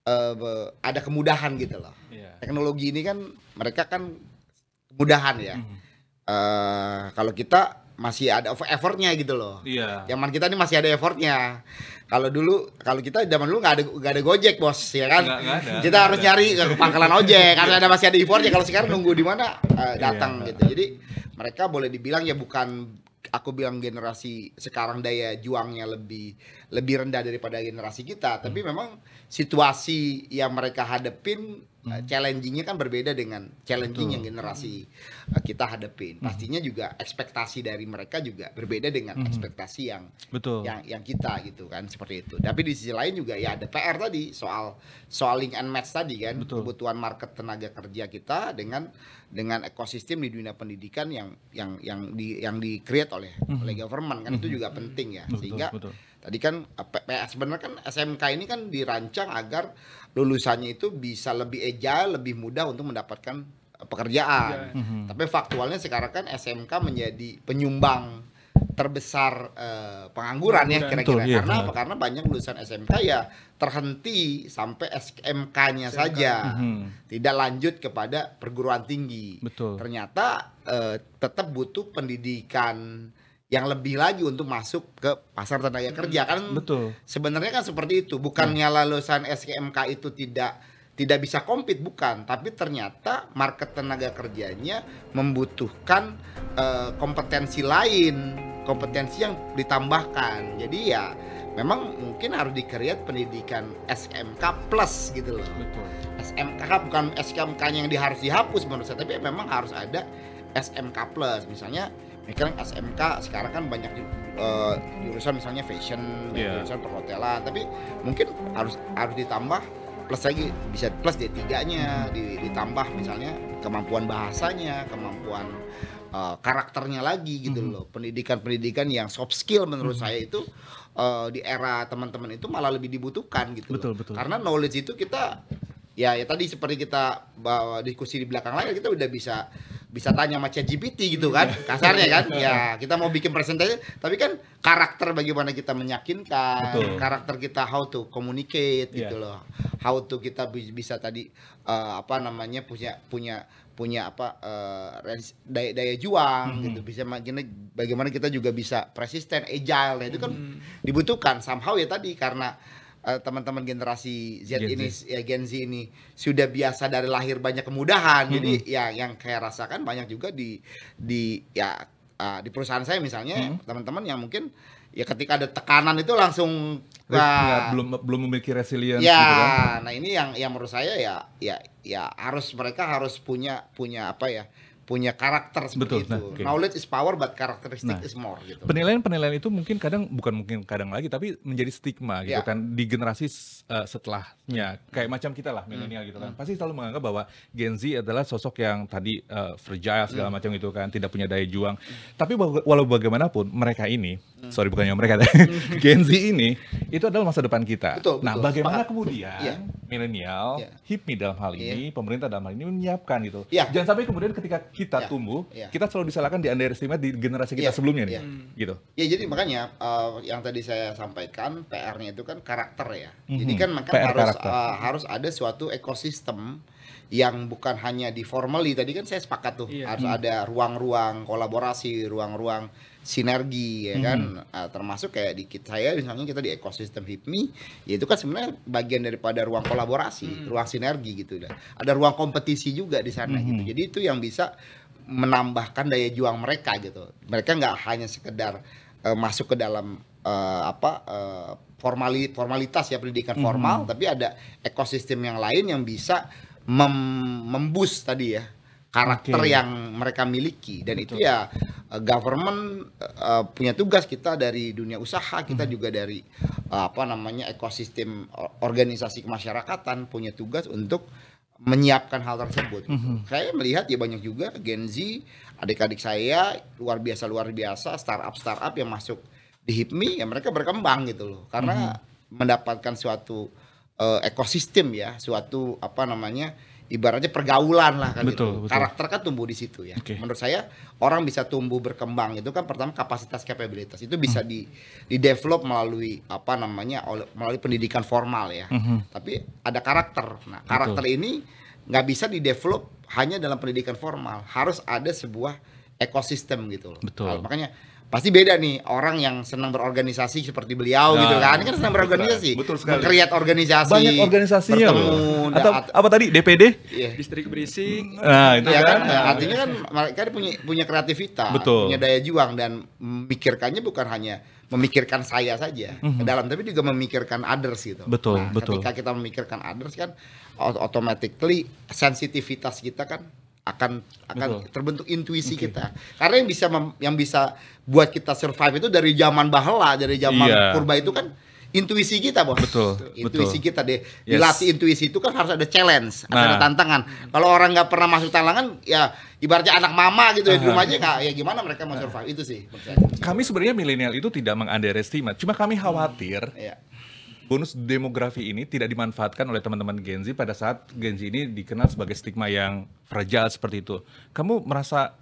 uh, ada kemudahan gitu loh yeah. teknologi ini kan mereka kan kemudahan ya mm -hmm. uh, kalau kita masih ada effortnya gitu loh. Iya. Zaman kita ini masih ada effortnya. Kalau dulu, kalau kita zaman dulu nggak ada gak ada gojek bos, ya kan? Gak, gak ada, kita gak harus ada. nyari ke pangkalan ojek karena ada masih ada effortnya. Kalau sekarang nunggu di mana uh, datang iya. gitu. Jadi mereka boleh dibilang ya bukan aku bilang generasi sekarang daya juangnya lebih lebih rendah daripada generasi kita tapi memang situasi yang mereka hadepin Eh, hmm. challengingnya kan berbeda dengan challenging Betul. yang generasi eh, kita hadapin. Hmm. Pastinya juga ekspektasi dari mereka juga berbeda dengan hmm. ekspektasi yang Betul. yang yang kita gitu kan seperti itu. Tapi di sisi lain juga ya ada PR tadi soal soal link and match tadi kan Betul. kebutuhan market tenaga kerja kita dengan dengan ekosistem di dunia pendidikan yang yang yang di yang di create oleh hmm. oleh government kan itu hmm. juga penting ya betul, sehingga betul Tadi kan PS eh, sebenarnya kan SMK ini kan dirancang agar lulusannya itu bisa lebih eja lebih mudah untuk mendapatkan eh, pekerjaan. Yeah. Mm -hmm. Tapi mhm. faktualnya sekarang kan SMK menjadi penyumbang terbesar uh, pengangguran ya kira-kira iya, karena apa iya. karena banyak lulusan SMK ya terhenti sampai SMK-nya SMK. saja mm-hmm. tidak lanjut kepada perguruan tinggi betul ternyata uh, tetap butuh pendidikan yang lebih lagi untuk masuk ke pasar tenaga hmm. kerja kan betul sebenarnya kan seperti itu bukannya hmm. lulusan SKMK itu tidak tidak bisa kompet bukan tapi ternyata market tenaga kerjanya membutuhkan uh, kompetensi lain kompetensi yang ditambahkan jadi ya memang mungkin harus dikreat pendidikan SMK plus gitu loh betul SMK bukan SKMK yang harus dihapus menurut saya tapi memang harus ada SMK plus misalnya ini kan SMK sekarang kan banyak uh, jurusan misalnya fashion, yeah. Iya. jurusan perhotelan, tapi mungkin harus harus ditambah plus lagi bisa plus D3-nya ditambah misalnya kemampuan bahasanya, kemampuan uh, karakternya lagi gitu -hmm. loh. Pendidikan-pendidikan yang soft skill menurut -hmm. saya itu uh, di era teman-teman itu malah lebih dibutuhkan gitu. Betul, loh. betul. Karena knowledge itu kita ya ya tadi seperti kita bawa diskusi di belakang layar kita udah bisa bisa tanya sama ChatGPT gitu kan iya. kasarnya kan iya. ya kita mau bikin presentasi tapi kan karakter bagaimana kita meyakinkan Betul. karakter kita how to communicate yeah. gitu loh how to kita bisa tadi uh, apa namanya punya punya punya apa uh, daya, daya juang -hmm. gitu bisa bagaimana kita juga bisa persisten agile ya. itu kan -hmm. dibutuhkan somehow ya tadi karena teman eh, teman-teman generasi Z Gen ini Z. ya Gen Z ini sudah biasa dari lahir banyak kemudahan. -hmm. Jadi ya yang kayak rasakan banyak juga di di ya uh, di perusahaan saya misalnya mm teman-teman yang mungkin ya ketika ada tekanan itu langsung nah, ya, belum belum memiliki resilience ya, gitu kan. nah ini yang yang menurut saya ya ya ya harus mereka harus punya punya apa ya punya karakter seperti Betul, itu. Nah, okay. Knowledge is power, but karakteristik nah, is more. Gitu. Penilaian-penilaian itu mungkin kadang bukan mungkin kadang lagi, tapi menjadi stigma gitu ya. kan di generasi uh, setelahnya. Kayak macam kita lah milenial hmm. gitu kan, hmm. pasti selalu menganggap bahwa Gen Z adalah sosok yang tadi uh, fragile segala hmm. macam itu kan, tidak punya daya juang. Hmm. Tapi walau bagaimanapun mereka ini, hmm. sorry bukannya yang mereka, Gen Z ini itu adalah masa depan kita. Betul, nah, bagaimana Sepakat. kemudian yeah. milenial, yeah. HIPMI dalam hal ini, yeah. pemerintah dalam hal ini menyiapkan gitu. Yeah. Jangan sampai kemudian ketika kita ya, tumbuh, ya. kita selalu disalahkan di underestimate di generasi kita ya, sebelumnya nih. Ya. Gitu. Ya jadi makanya uh, yang tadi saya sampaikan PR-nya itu kan karakter ya. Mm-hmm. Jadi kan makanya harus uh, harus ada suatu ekosistem yang bukan hanya di formally tadi kan saya sepakat tuh yeah. harus hmm. ada ruang-ruang kolaborasi, ruang-ruang sinergi ya kan hmm. uh, termasuk kayak dikit saya misalnya kita di ekosistem HIPMI ya itu kan sebenarnya bagian daripada ruang kolaborasi hmm. ruang sinergi gitu dan ada ruang kompetisi juga di sana gitu. hmm. gitu jadi itu yang bisa menambahkan daya juang mereka gitu mereka nggak hanya sekedar uh, masuk ke dalam uh, apa uh, formali formalitas ya pendidikan hmm. formal tapi ada ekosistem yang lain yang bisa mem membus tadi ya karakter okay. yang mereka miliki dan Betul. itu ya eh, government uh, punya tugas kita dari dunia usaha kita hmm. juga dari uh, apa namanya ekosistem organisasi kemasyarakatan punya tugas untuk menyiapkan hal tersebut. Mm -hmm. Saya melihat ya banyak juga Gen Z, adik-adik saya luar biasa luar biasa startup startup yang masuk di HIPMI ya mereka berkembang gitu loh karena mm -hmm. mendapatkan suatu uh, ekosistem ya, suatu apa namanya ibaratnya pergaulan lah kan gitu. betul, gitu. Betul. Karakter kan tumbuh di situ ya. Okay. Menurut saya orang bisa tumbuh berkembang itu kan pertama kapasitas kapabilitas itu bisa hmm. di di develop melalui apa namanya oleh, melalui pendidikan formal ya. Hmm, hmm. Tapi ada karakter. Nah, karakter betul. ini nggak bisa di develop hanya dalam pendidikan formal. Harus ada sebuah ekosistem gitu loh. Betul. Nah, makanya pasti beda nih orang yang senang berorganisasi seperti beliau nah, gitu kan ini kan senang berorganisasi betul sekali kreat organisasi banyak organisasinya bertemu atau da- ya, apa tadi DPD yeah. distrik berisik nah itu ya kan, kan? Nah, artinya kan mereka punya punya kreativitas betul. punya daya juang dan memikirkannya bukan hanya memikirkan saya saja mm -hmm. ke dalam tapi juga memikirkan others gitu. Betul, nah, betul. Ketika kita memikirkan others kan automatically sensitivitas kita kan akan akan Betul. terbentuk intuisi okay. kita. Karena yang bisa mem, yang bisa buat kita survive itu dari zaman bahla, dari zaman yeah. purba itu kan intuisi kita, Bos. Betul. Intuisi betul. kita deh. Yes. Dilatih intuisi itu kan harus ada challenge, nah. ada tantangan. Kalau orang nggak pernah masuk tantangan ya ibaratnya anak mama gitu uh di rumah aja gak, ya gimana mereka mau survive uh itu sih. Kami sebenarnya milenial itu tidak mengunderestimate, cuma kami khawatir hmm. Iya. yeah bonus demografi ini tidak dimanfaatkan oleh teman-teman Gen Z pada saat Gen Z ini dikenal sebagai stigma yang fragile seperti itu. Kamu merasa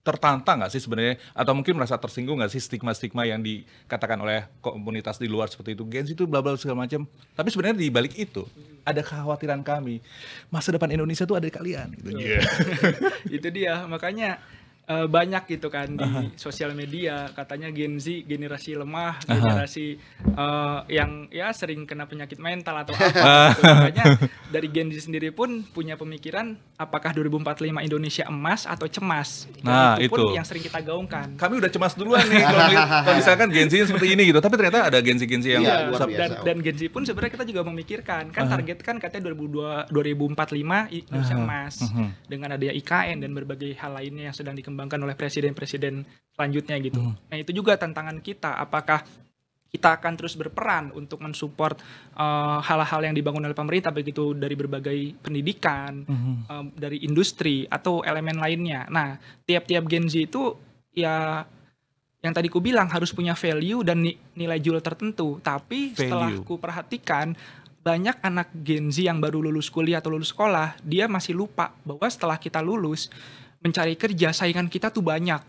tertantang nggak sih sebenarnya atau mungkin merasa tersinggung nggak sih stigma-stigma yang dikatakan oleh komunitas di luar seperti itu Gen Z itu bla bla segala macam tapi sebenarnya di balik itu ada kekhawatiran kami masa depan Indonesia itu ada di kalian gitu. Yeah. itu dia makanya uh, banyak gitu kan di uh -huh. sosial media katanya Gen Z generasi lemah uh -huh. generasi uh, yang ya sering kena penyakit mental atau apa gitu. dari Gen Z sendiri pun punya pemikiran apakah 2045 Indonesia emas atau cemas nah, itu, itu pun yang sering kita gaungkan kami udah cemas duluan nih kalau, kalau misalkan Gen Z seperti ini gitu tapi ternyata ada Gen Z Gen Z yang yeah, luar biasa. dan, dan Gen Z pun sebenarnya kita juga memikirkan kan uh -huh. target kan katanya 2002, 2045 Indonesia uh -huh. emas uh mhm. -huh. dengan adanya IKN dan berbagai hal lainnya yang sedang dikembangkan dikembangkan oleh presiden-presiden selanjutnya gitu. Hmm. Nah itu juga tantangan kita, apakah kita akan terus berperan untuk mensupport hal eh, hal-hal yang dibangun oleh pemerintah begitu dari berbagai pendidikan, hmm um, dari industri atau elemen lainnya. Nah, tiap-tiap Gen Z itu ya yang tadi ku bilang harus punya value dan ni- nilai jual tertentu. Tapi value. setelah ku perhatikan banyak anak Gen Z yang baru lulus kuliah atau lulus sekolah, dia masih lupa bahwa setelah kita lulus mencari kerja saingan kita tuh banyak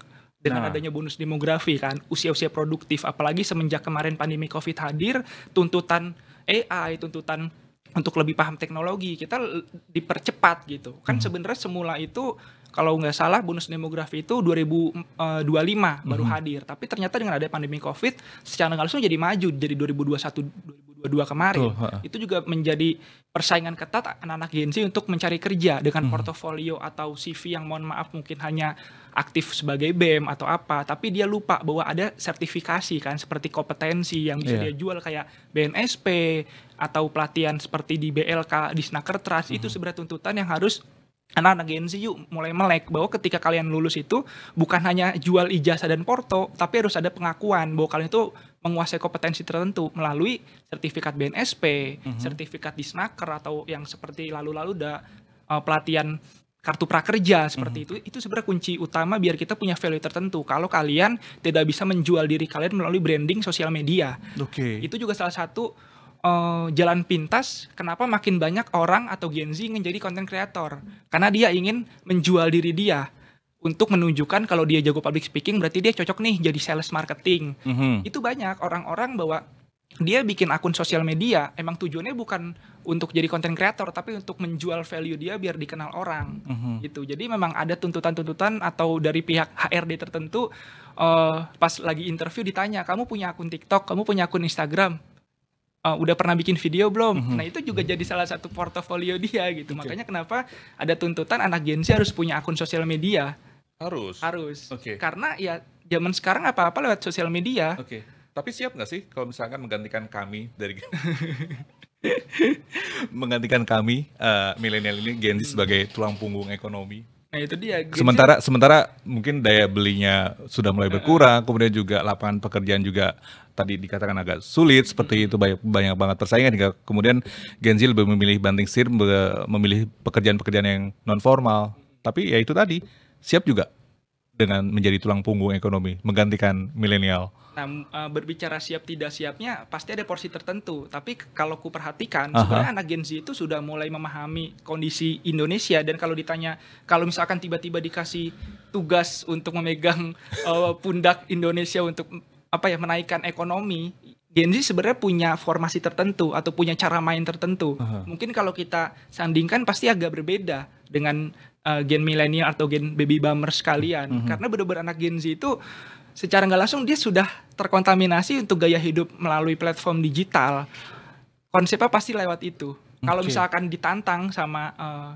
dengan nah. adanya bonus demografi kan usia-usia produktif apalagi semenjak kemarin pandemi covid hadir tuntutan AI tuntutan untuk lebih paham teknologi kita dipercepat gitu kan hmm. sebenarnya semula itu kalau nggak salah bonus demografi itu 2025 eh, hmm. baru hadir tapi ternyata dengan adanya pandemi covid secara nggak langsung jadi maju jadi 2021 2022 2022 kemarin Tuh. itu juga menjadi persaingan ketat anak-anak Gen Z untuk mencari kerja dengan hmm. portofolio atau CV yang mohon maaf mungkin hanya aktif sebagai BEM atau apa, tapi dia lupa bahwa ada sertifikasi kan seperti kompetensi yang bisa yeah. dia jual kayak BNSP atau pelatihan seperti di BLK di Snaker Trust hmm. itu sebenarnya tuntutan yang harus anak-anak Gen Z yuk mulai melek bahwa ketika kalian lulus itu bukan hanya jual ijazah dan porto, tapi harus ada pengakuan bahwa kalian itu menguasai kompetensi tertentu melalui sertifikat BNSP, mm -hmm. sertifikat disnaker atau yang seperti lalu-lalu udah eh, uh, pelatihan kartu prakerja seperti mm -hmm. itu itu sebenarnya kunci utama biar kita punya value tertentu kalau kalian tidak bisa menjual diri kalian melalui branding sosial media. Okay. Itu juga salah satu uh, jalan pintas kenapa makin banyak orang atau Gen Z ingin jadi konten kreator karena dia ingin menjual diri dia untuk menunjukkan kalau dia jago public speaking berarti dia cocok nih jadi sales marketing mm -hmm. itu banyak orang-orang bahwa dia bikin akun sosial media emang tujuannya bukan untuk jadi content creator tapi untuk menjual value dia biar dikenal orang mm -hmm. gitu jadi memang ada tuntutan-tuntutan atau dari pihak HRD tertentu uh, pas lagi interview ditanya kamu punya akun TikTok kamu punya akun Instagram uh, udah pernah bikin video belum? Mm -hmm. Nah, itu juga jadi salah satu portofolio dia gitu. Okay. Makanya kenapa ada tuntutan anak Gen Z harus punya akun sosial media. Harus. Harus. Oke. Okay. Karena ya zaman sekarang apa-apa lewat sosial media. Oke. Okay. Tapi siap nggak sih kalau misalkan menggantikan kami dari menggantikan kami uh, milenial ini Gen Z sebagai tulang punggung ekonomi? Nah itu dia. Gadget. Sementara sementara mungkin daya belinya sudah mulai berkurang, kemudian juga lapangan pekerjaan juga tadi dikatakan agak sulit seperti hmm. itu banyak banyak banget persaingan hingga kemudian Gen Z lebih memilih banting sir, memilih pekerjaan-pekerjaan yang non formal. Tapi ya itu tadi siap juga dengan menjadi tulang punggung ekonomi, menggantikan milenial? Nah, eh, berbicara siap tidak siapnya pasti ada porsi tertentu. Tapi kalau ku perhatikan, Aha. sebenarnya anak Gen Z itu sudah mulai memahami kondisi Indonesia dan kalau ditanya kalau misalkan tiba-tiba dikasih tugas untuk memegang uh, pundak Indonesia untuk apa ya menaikkan ekonomi, Gen Z sebenarnya punya formasi tertentu atau punya cara main tertentu. -huh. Mungkin kalau kita sandingkan pasti agak berbeda dengan uh, gen milenial atau gen baby boomer sekalian mm -hmm. karena benar-benar anak Gen Z itu secara nggak langsung dia sudah terkontaminasi untuk gaya hidup melalui platform digital konsepnya pasti lewat itu okay. kalau misalkan ditantang sama uh,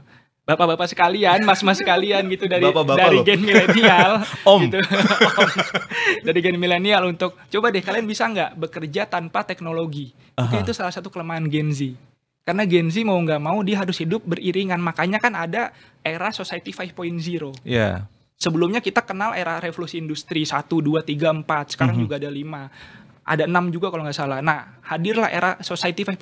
bapak-bapak sekalian, mas-mas sekalian gitu dari bapak -bapak dari loh. gen milenial, om. gitu, om, dari gen milenial untuk coba deh kalian bisa nggak bekerja tanpa teknologi? -huh. itu salah satu kelemahan Gen Z. Karena Gen Z mau nggak mau dia harus hidup beriringan. Makanya kan ada era Society 5.0. Yeah. Sebelumnya kita kenal era revolusi industri 1, 2, 3, 4. Sekarang mm -hmm. juga ada 5 ada 6 juga kalau nggak salah. Nah, hadirlah era Society 5.0.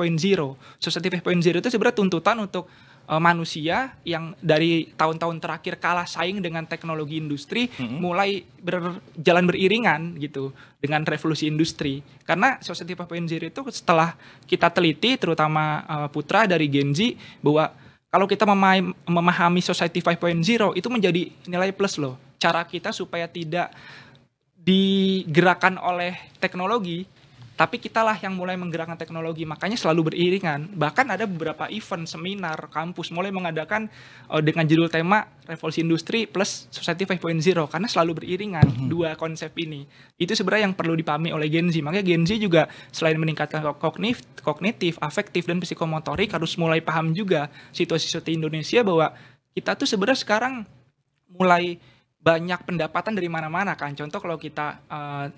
Society 5.0 itu sebenarnya tuntutan untuk Eh, manusia yang dari tahun-tahun terakhir kalah saing dengan teknologi industri mm-hmm. mulai berjalan beriringan gitu dengan revolusi industri. Karena Society 4.0 itu setelah kita teliti terutama uh, Putra dari Gen Z bahwa kalau kita memahami Society 5.0 itu menjadi nilai plus loh. Cara kita supaya tidak digerakkan oleh teknologi tapi kitalah yang mulai menggerakkan teknologi makanya selalu beriringan bahkan ada beberapa event seminar kampus mulai mengadakan uh, dengan judul tema revolusi industri plus society 5.0 karena selalu beriringan mm -hmm. dua konsep ini itu sebenarnya yang perlu dipahami oleh Gen Z makanya Gen Z juga selain meningkatkan kognitif kognitif afektif dan psikomotorik harus mulai paham juga situasi situasi Indonesia bahwa kita tuh sebenarnya sekarang mulai banyak pendapatan dari mana-mana kan contoh kalau kita uh,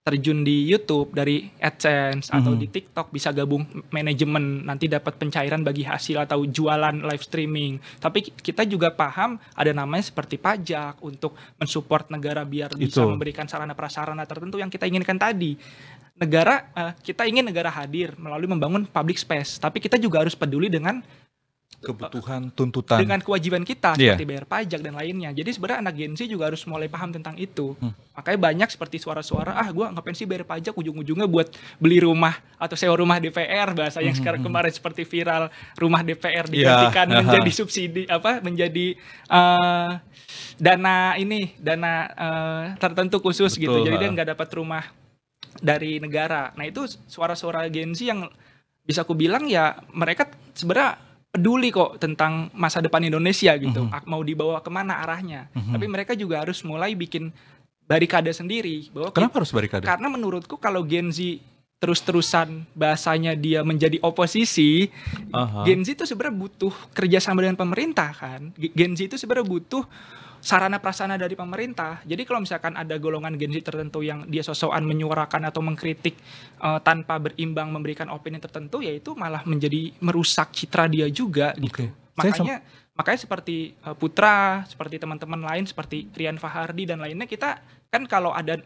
terjun di YouTube dari AdSense mm -hmm. atau di TikTok bisa gabung manajemen nanti dapat pencairan bagi hasil atau jualan live streaming. Tapi kita juga paham ada namanya seperti pajak untuk mensupport negara biar Itu. bisa memberikan sarana prasarana tertentu yang kita inginkan tadi. Negara eh, kita ingin negara hadir melalui membangun public space, tapi kita juga harus peduli dengan kebutuhan tuntutan dengan kewajiban kita yeah. seperti bayar pajak dan lainnya. Jadi sebenarnya anak Gen Z juga harus mulai paham tentang itu. Hmm. Makanya banyak seperti suara-suara ah gue ngapain pensi bayar pajak ujung-ujungnya buat beli rumah atau sewa rumah DPR bahasa yang hmm, sekarang hmm, hmm. kemarin seperti viral rumah DPR iya. digantikan yeah. menjadi subsidi apa menjadi uh, dana ini dana uh, tertentu khusus gitu. Betul, gitu. Jadi uh. dia nggak dapat rumah dari negara. Nah, itu suara-suara Gen Z yang bisa aku bilang ya mereka sebenarnya peduli kok tentang masa depan Indonesia gitu mm -hmm. mau dibawa kemana arahnya mm -hmm. tapi mereka juga harus mulai bikin barikade sendiri bahwa kenapa harus barikade karena menurutku kalau Gen Z terus-terusan bahasanya dia menjadi oposisi, uh Gen Z itu sebenarnya butuh kerjasama dengan pemerintah kan. Gen Z itu sebenarnya butuh sarana prasana dari pemerintah. Jadi kalau misalkan ada golongan Gen Z tertentu yang dia sosokan menyuarakan atau mengkritik uh, tanpa berimbang memberikan opini tertentu, yaitu malah menjadi merusak citra dia juga gitu. Makanya makanya seperti uh, Putra, seperti teman-teman lain seperti Rian Fahardi dan lainnya kita kan kalau ada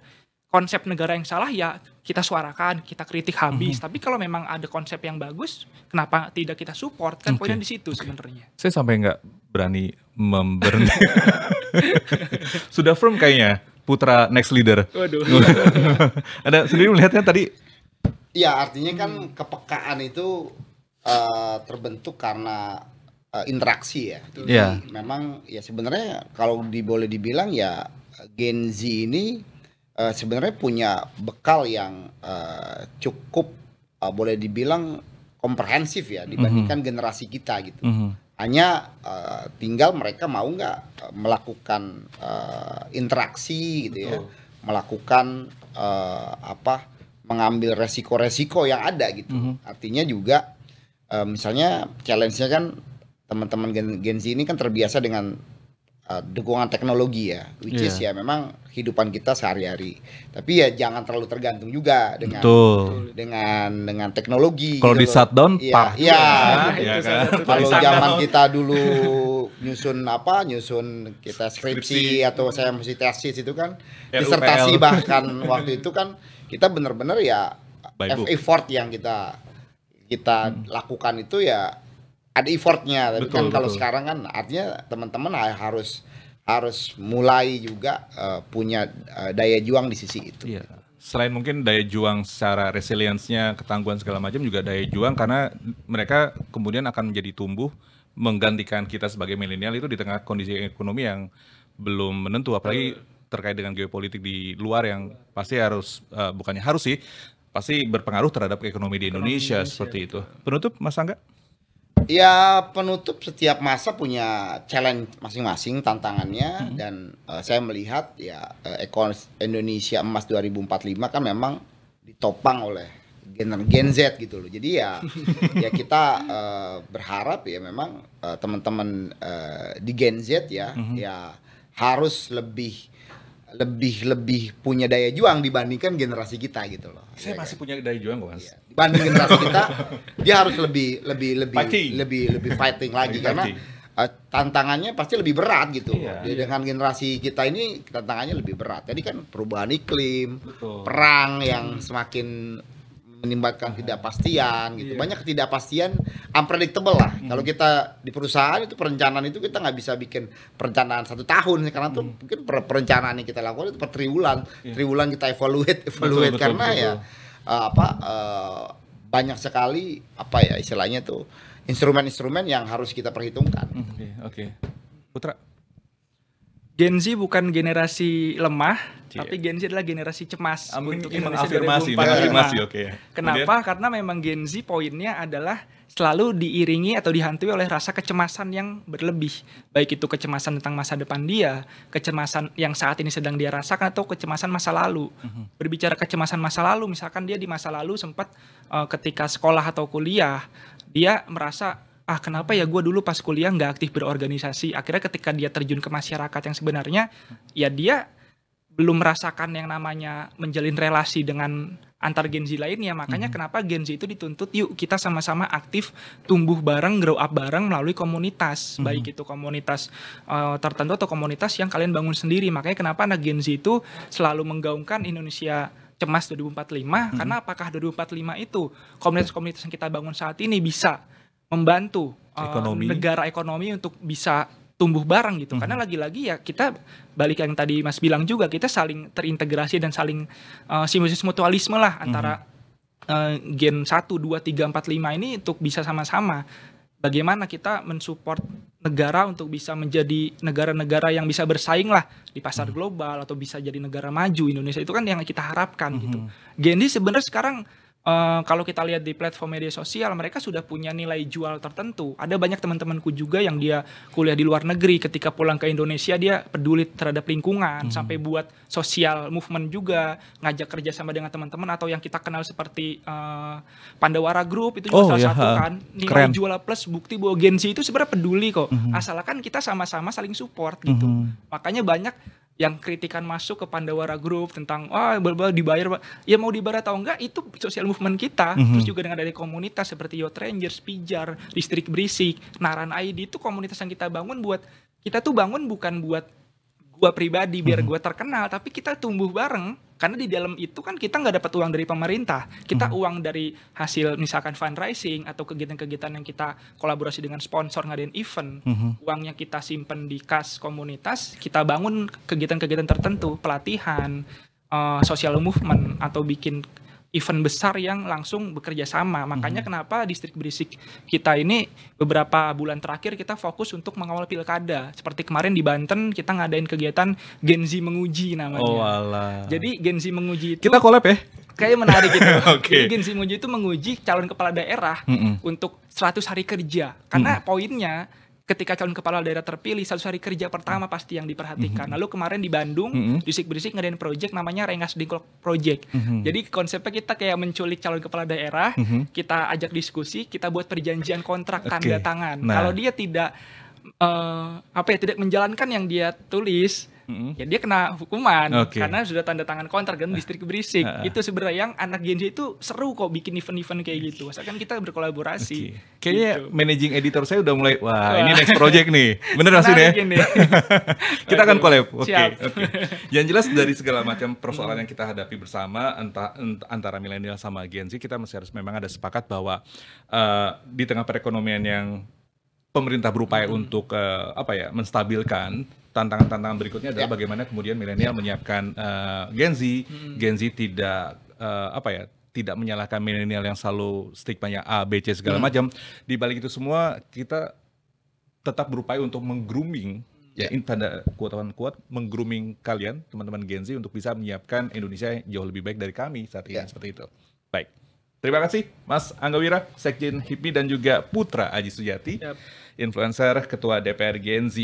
konsep negara yang salah ya kita suarakan, kita kritik habis. Mm -hmm. Tapi kalau memang ada konsep yang bagus, kenapa tidak kita support? Kan okay. poinnya di situ sebenarnya. Saya sampai nggak berani memberi Sudah firm kayaknya putra next leader. Waduh. Ada sendiri melihatnya tadi? Ya artinya kan kepekaan itu uh, terbentuk karena uh, interaksi ya. Jadi yeah. memang ya sebenarnya kalau di, boleh dibilang ya Gen Z ini uh, sebenarnya punya bekal yang uh, cukup uh, boleh dibilang komprehensif ya dibandingkan mm -hmm. generasi kita gitu. Mm -hmm hanya uh, tinggal mereka mau nggak eh, melakukan uh, interaksi gitu ya melakukan uh, apa mengambil resiko-resiko yang ada gitu mm -hmm. artinya juga uh, misalnya challenge-nya kan teman-teman Gen Z ini kan terbiasa dengan Uh, dukungan teknologi ya, which yeah. is iya. ya memang kehidupan kita sehari-hari. Tapi ya jangan terlalu tergantung juga dengan Betul. dengan dengan teknologi. Kalau gitu di shutdown, ya, pak. Ya, ya, kan? kalau zaman kita dulu nyusun apa, nyusun kita skripsi, skripsi. atau saya mesti tesis itu kan, LUPL. Ya, disertasi bahkan waktu itu kan kita benar-benar ya effort yang kita kita hmm. lakukan itu ya ada effortnya tapi betul, kan betul. kalau sekarang kan artinya teman-teman harus harus mulai juga uh, punya uh, daya juang di sisi itu. Iya. Selain mungkin daya juang secara resiliensnya ketangguhan segala macam juga daya juang karena mereka kemudian akan menjadi tumbuh menggantikan kita sebagai milenial itu di tengah kondisi ekonomi yang belum menentu apalagi terkait dengan geopolitik di luar yang pasti harus uh, bukannya harus sih pasti berpengaruh terhadap ekonomi di Indonesia seperti itu. Penutup Mas Angga? Ya penutup setiap masa punya challenge masing-masing tantangannya hmm. dan uh, saya melihat ya uh, eh, ekon Indonesia Emas 2045 kan memang ditopang oleh Gen, Gen Z gitu loh. Jadi ya ya kita uh, berharap ya memang uh, teman-teman uh, di Gen Z ya hmm. ya harus lebih lebih lebih punya daya juang dibandingkan generasi kita gitu loh. Saya ya, masih kan? punya daya juang kok mas. Iya. Dibanding generasi kita, dia harus lebih lebih lebih fighting. lebih lebih fighting lagi karena uh, tantangannya pasti lebih berat gitu. Iya, iya. Dengan generasi kita ini tantangannya lebih berat. Jadi kan perubahan iklim, Betul. perang yang semakin menimbulkan ketidakpastian gitu. yeah. Banyak ketidakpastian unpredictable lah. Mm. Kalau kita di perusahaan itu perencanaan itu kita nggak bisa bikin perencanaan satu tahun karena mm. tuh hmm. mungkin per perencanaan yang kita lakukan itu per triwulan. Yeah. Triwulan kita evaluate evaluate betul, karena betul, betul. ya uh, apa uh, banyak sekali apa ya istilahnya tuh instrumen-instrumen yang harus kita perhitungkan. Hmm, iya, oke, okay, Okay. Putra Gen Z bukan generasi lemah, yeah. tapi Gen Z adalah generasi cemas Amin, ah, untuk Indonesia afirmasi, 2045. oke. Kenapa? Kemudian, Karena memang Gen Z poinnya adalah selalu diiringi atau dihantui oleh rasa kecemasan yang berlebih. Baik itu kecemasan tentang masa depan dia, kecemasan yang saat ini sedang dia rasakan atau kecemasan masa lalu. Mm -hmm. Berbicara kecemasan masa lalu, misalkan dia di masa lalu sempat uh, ketika sekolah atau kuliah, dia merasa ah kenapa ya gue dulu pas kuliah nggak aktif berorganisasi akhirnya ketika dia terjun ke masyarakat yang sebenarnya ya dia belum merasakan yang namanya menjalin relasi dengan antar Gen Z lainnya makanya hmm. kenapa Gen Z itu dituntut yuk kita sama-sama aktif tumbuh bareng grow up bareng melalui komunitas hmm. baik itu komunitas uh, tertentu atau komunitas yang kalian bangun sendiri makanya kenapa anak Gen Z itu selalu menggaungkan Indonesia cemas 2045 hmm. karena apakah 2045 itu komunitas-komunitas yang kita bangun saat ini bisa membantu eh, ekonomi. Uh, negara ekonomi untuk bisa tumbuh bareng gitu. Mm -hmm. Karena mhm. lagi-lagi ya kita balik yang tadi Mas bilang juga kita saling terintegrasi dan saling uh, eh, simbiosis mutualisme lah antara mm -hmm. uh, gen 1 2 3 4 5 ini untuk bisa sama-sama bagaimana kita mensupport negara untuk bisa menjadi negara-negara yang bisa bersaing lah di pasar mhm. global atau bisa jadi negara maju Indonesia itu kan yang kita harapkan mm -hmm. gitu. Mhm. Gen sebenarnya sekarang Uh, kalau kita lihat di platform media sosial, mereka sudah punya nilai jual tertentu. Ada banyak teman-temanku juga yang dia kuliah di luar negeri, ketika pulang ke Indonesia dia peduli terhadap lingkungan, hmm. sampai buat sosial movement juga, ngajak kerja sama dengan teman-teman atau yang kita kenal seperti uh, Pandawara Group itu juga oh, salah ya, satu kan nilai keren. jual plus bukti bahwa Gen Z itu sebenarnya peduli kok, hmm. asalkan kita sama-sama saling support gitu. Hmm. Makanya banyak yang kritikan masuk ke Pandawara Group tentang wah oh, dibayar ya mau dibayar atau enggak itu social movement kita mm -hmm. terus juga dengan dari komunitas seperti Yo Rangers, Pijar, Distrik Berisik, Naran ID itu komunitas yang kita bangun buat kita tuh bangun bukan buat gue pribadi biar mhm. gue terkenal tapi kita tumbuh bareng karena di dalam itu kan kita nggak dapat uang dari pemerintah kita hmm. uang dari hasil misalkan fundraising atau kegiatan-kegiatan yang kita kolaborasi dengan sponsor ngadain event hmm. uangnya kita simpen di kas komunitas kita bangun kegiatan-kegiatan tertentu pelatihan uh, social movement atau bikin event besar yang langsung bekerja sama. Makanya hmm. kenapa distrik berisik kita ini beberapa bulan terakhir kita fokus untuk mengawal pilkada. Seperti kemarin di Banten kita ngadain kegiatan Gen Z menguji namanya. Oh, ala. Jadi Gen Z menguji itu Kita collab ya. Kayak menarik gitu. okay. Jadi Gen Z menguji itu menguji calon kepala daerah mm -mm. untuk 100 hari kerja. Karena mm -mm. poinnya ketika calon kepala daerah terpilih satu hari kerja pertama pasti yang diperhatikan. Mm -hmm. Lalu kemarin di Bandung mm -hmm. berisik ngadain project namanya Rengas Dengklok Project. Mm -hmm. Jadi konsepnya kita kayak menculik calon kepala daerah, mm -hmm. kita ajak diskusi, kita buat perjanjian kontrak okay. tanda tangan. Nah. Kalau dia tidak uh, apa ya tidak menjalankan yang dia tulis, mm-hmm. ya dia kena hukuman okay. karena sudah tanda tangan kontrak dan listrik berisik. Itu sebenarnya yang anak Gen Z itu seru kok bikin event-event kayak gitu. Asalkan kita berkolaborasi. Okay. Kayaknya gitu. managing editor saya udah mulai wah, wah. ini next project nih. Bener maksudnya? kita akan collab. Oke. Okay. Okay. Yang jelas dari segala macam persoalan yang kita hadapi bersama entah, entah antara milenial sama Gen Z kita masih harus memang ada sepakat bahwa uh, di tengah perekonomian yang pemerintah berupaya hmm. untuk uh, apa ya menstabilkan tantangan-tantangan berikutnya adalah ya. bagaimana kemudian milenial ya. menyiapkan uh, Gen Z, hmm. Gen Z tidak uh, apa ya tidak menyalahkan milenial yang selalu stigmanya A, B, C segala hmm. macam. Di balik itu semua kita tetap berupaya untuk menggrooming ya, ya ini tanda kuatan kuat menggrooming kalian teman-teman Gen Z untuk bisa menyiapkan Indonesia yang jauh lebih baik dari kami saat ini yeah. seperti itu. Baik. Terima kasih Mas Angga Wira, Sekjen HIPMI dan juga Putra Aji Sujati. Yep influencer ketua DPR Gen Z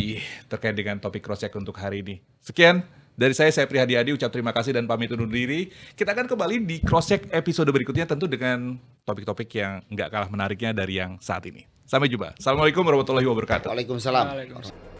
terkait dengan topik cross check untuk hari ini. Sekian dari saya, saya Prihadi Adi, ucap terima kasih dan pamit undur diri. Kita akan kembali di cross-check episode berikutnya tentu dengan topik-topik yang nggak kalah menariknya dari yang saat ini. Sampai jumpa. Assalamualaikum warahmatullahi wabarakatuh. Waalaikumsalam. Waalaikumsalam.